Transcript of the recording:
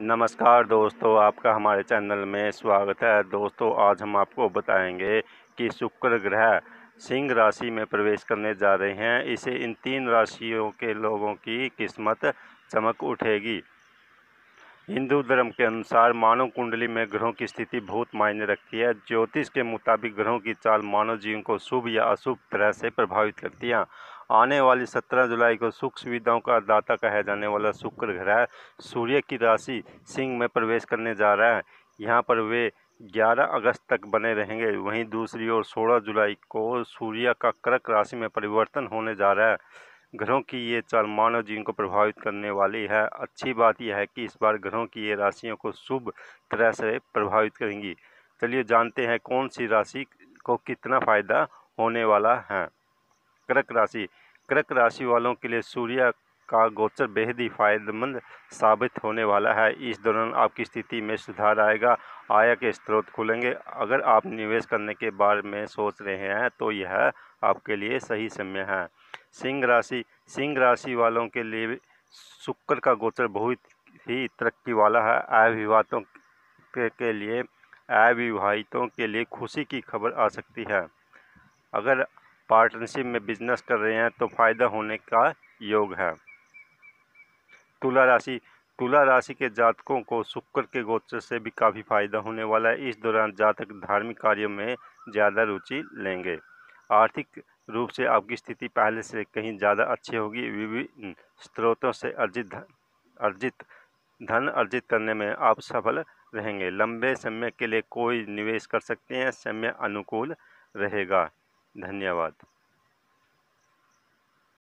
नमस्कार दोस्तों आपका हमारे चैनल में स्वागत है दोस्तों आज हम आपको बताएंगे कि शुक्र ग्रह सिंह राशि में प्रवेश करने जा रहे हैं इसे इन तीन राशियों के लोगों की किस्मत चमक उठेगी हिंदू धर्म के अनुसार मानव कुंडली में ग्रहों की स्थिति बहुत मायने रखती है ज्योतिष के मुताबिक ग्रहों की चाल मानव जीवन को शुभ या अशुभ तरह से प्रभावित करती है आने वाली सत्रह जुलाई को सुख सुविधाओं का दाता कहा जाने वाला शुक्र ग्रह सूर्य की राशि सिंह में प्रवेश करने जा रहा है यहाँ पर वे 11 अगस्त तक बने रहेंगे वहीं दूसरी ओर 16 जुलाई को सूर्य का कर्क राशि में परिवर्तन होने जा रहा है ग्रहों की ये चाल मानव जीवन को प्रभावित करने वाली है अच्छी बात यह है कि इस बार ग्रहों की ये राशियों को शुभ तरह से प्रभावित करेंगी चलिए जानते हैं कौन सी राशि को कितना फायदा होने वाला है कर्क राशि कर्क राशि वालों के लिए सूर्य का गोचर बेहद ही फायदेमंद साबित होने वाला है इस दौरान आपकी स्थिति में सुधार आएगा आय के स्रोत खुलेंगे अगर आप निवेश करने के बारे में सोच रहे हैं तो यह आपके लिए सही समय है सिंह राशि सिंह राशि वालों के लिए शुक्र का गोचर बहुत ही तरक्की वाला है आय विवादों के, के लिए आय विवाहितों के लिए खुशी की खबर आ सकती है अगर पार्टनरशिप में बिजनेस कर रहे हैं तो फ़ायदा होने का योग है तुला राशि तुला राशि के जातकों को शुक्र के गोचर से भी काफ़ी फायदा होने वाला है इस दौरान जातक धार्मिक कार्यों में ज़्यादा रुचि लेंगे आर्थिक रूप से आपकी स्थिति पहले से कहीं ज़्यादा अच्छी होगी विभिन्न स्रोतों से अर्जित धन अर्जित धन अर्जित करने में आप सफल रहेंगे लंबे समय के लिए कोई निवेश कर सकते हैं समय अनुकूल रहेगा धन्यवाद